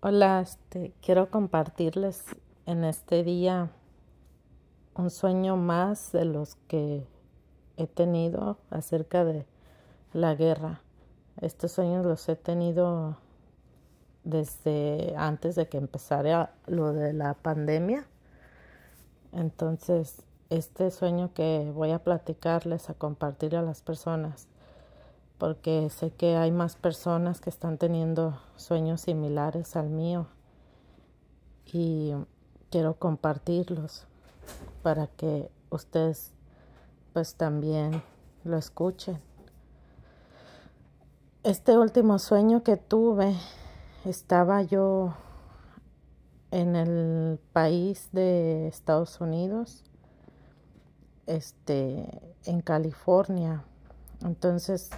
Hola, este, quiero compartirles en este día un sueño más de los que he tenido acerca de la guerra. Estos sueños los he tenido desde antes de que empezara lo de la pandemia. Entonces, este sueño que voy a platicarles, a compartir a las personas, porque sé que hay más personas que están teniendo sueños similares al mío y quiero compartirlos para que ustedes pues también lo escuchen. Este último sueño que tuve estaba yo en el país de Estados Unidos, este en California. Entonces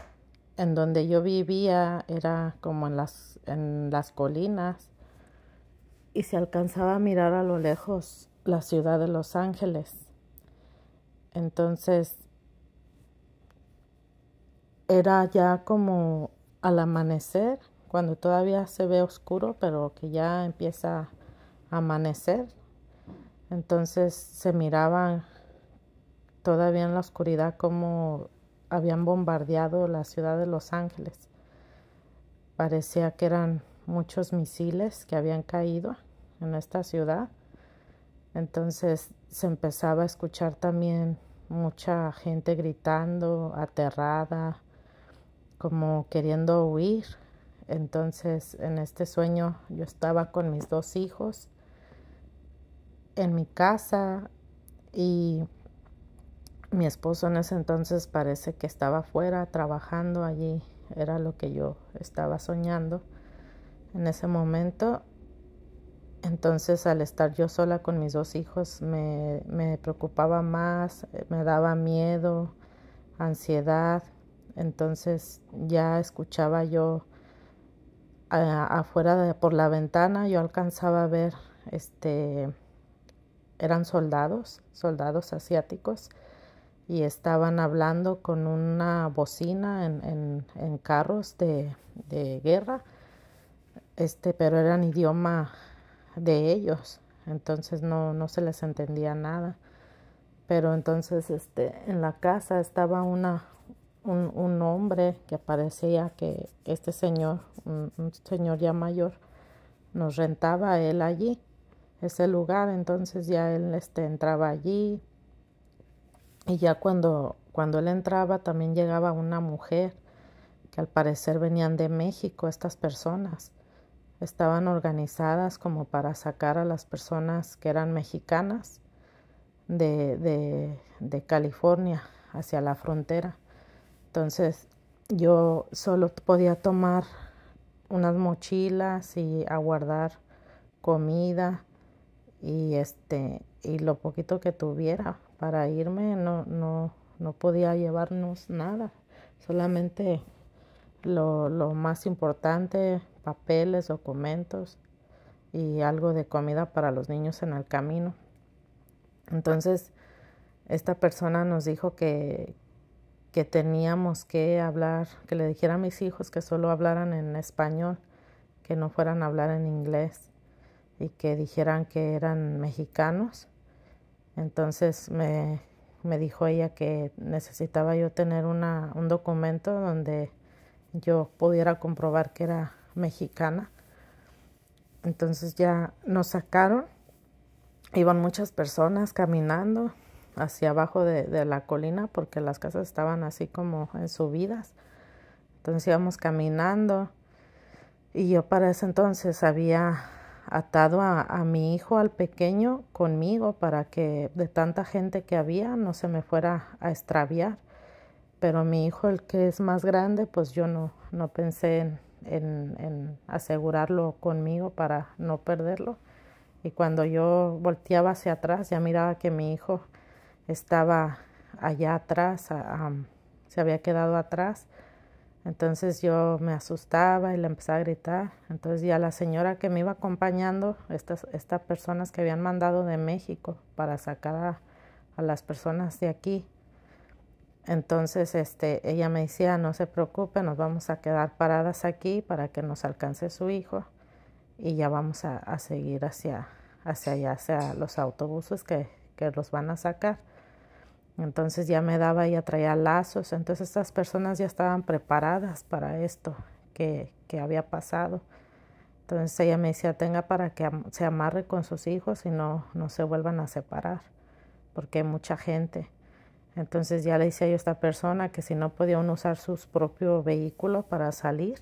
en donde yo vivía era como en las, en las colinas y se alcanzaba a mirar a lo lejos la ciudad de Los Ángeles. Entonces era ya como al amanecer, cuando todavía se ve oscuro, pero que ya empieza a amanecer. Entonces se miraban todavía en la oscuridad como habían bombardeado la ciudad de Los Ángeles. Parecía que eran muchos misiles que habían caído en esta ciudad. Entonces se empezaba a escuchar también mucha gente gritando, aterrada, como queriendo huir. Entonces en este sueño yo estaba con mis dos hijos en mi casa y mi esposo en ese entonces parece que estaba fuera trabajando allí, era lo que yo estaba soñando en ese momento. Entonces al estar yo sola con mis dos hijos me, me preocupaba más, me daba miedo, ansiedad. Entonces ya escuchaba yo afuera por la ventana yo alcanzaba a ver este eran soldados soldados asiáticos y estaban hablando con una bocina en, carros de, guerra, este, pero eran idioma de ellos, entonces no, se les entendía nada. Pero entonces este, en la casa estaba una, un, hombre que parecía que este señor, un, señor ya mayor, nos rentaba él allí, ese lugar, entonces ya él este, entraba allí, y ya cuando, cuando él entraba también llegaba una mujer, que al parecer venían de México estas personas. Estaban organizadas como para sacar a las personas que eran mexicanas de, de, de California hacia la frontera. Entonces yo solo podía tomar unas mochilas y aguardar comida y este y lo poquito que tuviera para irme no no no podía llevarnos nada solamente lo, más importante papeles documentos y algo de comida para los niños en el camino entonces esta persona nos dijo que que teníamos que hablar que le dijera a mis hijos que solo hablaran en español que no fueran a hablar en inglés y que dijeran que eran mexicanos. Entonces me, dijo ella que necesitaba yo tener un documento donde yo pudiera comprobar que era mexicana. Entonces ya nos sacaron, iban muchas personas caminando hacia abajo de la colina porque las casas estaban así como en subidas. Entonces íbamos caminando y yo para ese entonces había atado a, mi hijo, al pequeño, conmigo para que de tanta gente que había no se me fuera a extraviar. Pero mi hijo, el que es más grande, pues yo no, pensé en, asegurarlo conmigo para no perderlo. Y cuando yo volteaba hacia atrás, ya miraba que mi hijo estaba allá atrás, se había quedado atrás entonces yo me asustaba y le empecé a gritar. Entonces ya la señora que me iba acompañando, estas, estas personas que habían mandado de México para sacar a, las personas de aquí, entonces este, ella me decía, no se preocupe, nos vamos a quedar paradas aquí para que nos alcance su hijo y ya vamos a, seguir hacia, hacia allá, hacia los autobuses que los van a sacar. Entonces ya me daba y atraía lazos. Entonces estas personas ya estaban preparadas para esto que, que había pasado. Entonces ella me decía, tenga para que se amarre con sus hijos y no, no se vuelvan a separar, porque hay mucha gente. Entonces ya le decía yo a esta persona que si no podía usar sus propio vehículo para salir.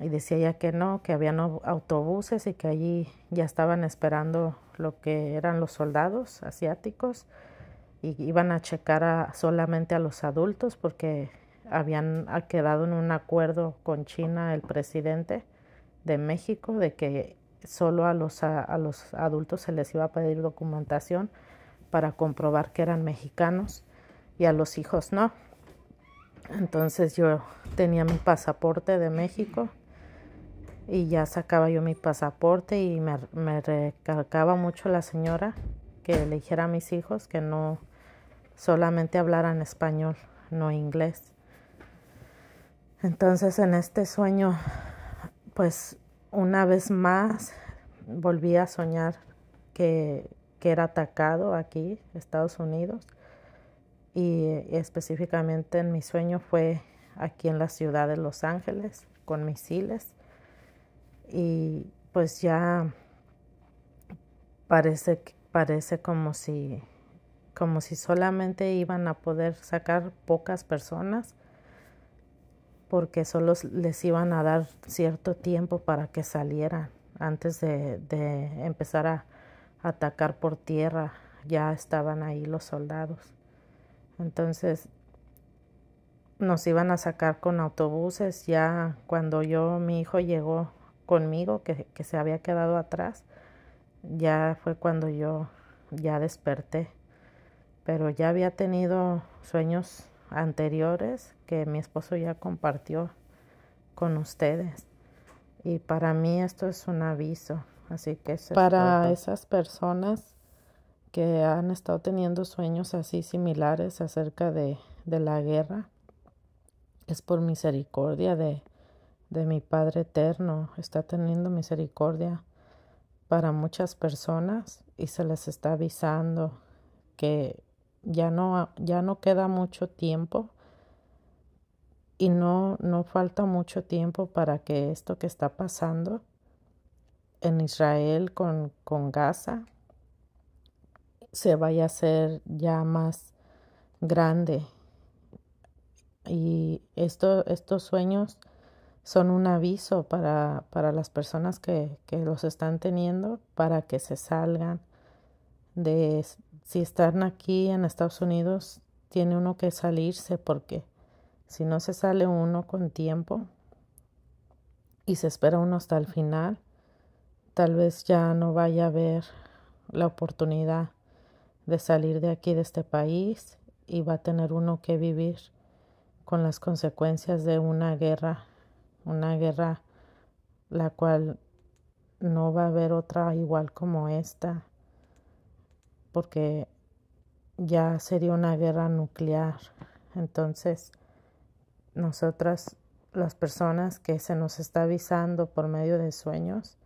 Y decía ella que no, que había autobuses y que allí ya estaban esperando lo que eran los soldados asiáticos y iban a checar solamente a los adultos porque habían quedado en un acuerdo con China el presidente de México de que solo a los, a, los adultos se les iba a pedir documentación para comprobar que eran mexicanos y a los hijos no. Entonces yo tenía mi pasaporte de México y ya sacaba yo mi pasaporte y me, me recalcaba mucho la señora que dijera a mis hijos que no solamente hablaran español, no inglés. Entonces en este sueño, pues una vez más volví a soñar que, era atacado aquí, Estados Unidos, y específicamente en mi sueño fue aquí en la ciudad de Los Ángeles con misiles y pues ya parece que parece como si, como si solamente iban a poder sacar pocas personas porque solo les iban a dar cierto tiempo para que salieran antes de, empezar a atacar por tierra. Ya estaban ahí los soldados. Entonces nos iban a sacar con autobuses. Ya cuando yo, mi hijo llegó conmigo, que se había quedado atrás, ya fue cuando yo ya desperté, pero ya había tenido sueños anteriores que mi esposo ya compartió con ustedes. Y para mí esto es un aviso, así que para esas personas que han estado teniendo sueños así similares acerca de, de la guerra, es por misericordia de, de mi Padre Eterno, está teniendo misericordia para muchas personas y se les está avisando que ya no, ya no queda mucho tiempo y no, no falta mucho tiempo para que esto que está pasando en Israel con, Gaza se vaya a hacer ya más grande. Y estos sueños son un aviso para, para las personas que, que, los están teniendo para que se salgan de si están aquí en Estados Unidos tiene uno que salirse porque si no se sale uno con tiempo y se espera uno hasta el final tal vez ya no vaya a haber la oportunidad de salir de aquí de este país y va a tener uno que vivir con las consecuencias de una guerra una guerra la cual no va a haber otra igual como esta, porque ya sería una guerra nuclear. Entonces, nosotras, las personas que se nos está avisando por medio de sueños,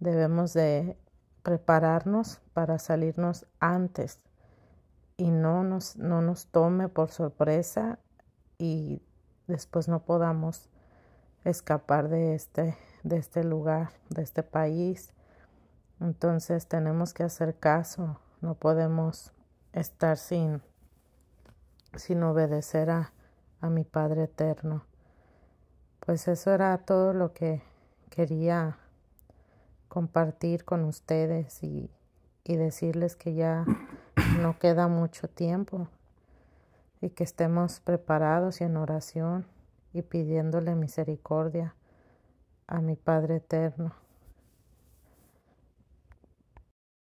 debemos de prepararnos para salirnos antes y no nos, no nos tome por sorpresa y después no podamos escapar de este, de este lugar, de este país. Entonces tenemos que hacer caso, no podemos estar sin, sin obedecer a, mi Padre Eterno. Pues eso era todo lo que quería compartir con ustedes y, y decirles que ya no queda mucho tiempo y que estemos preparados y en oración y pidiéndole misericordia a mi Padre eterno.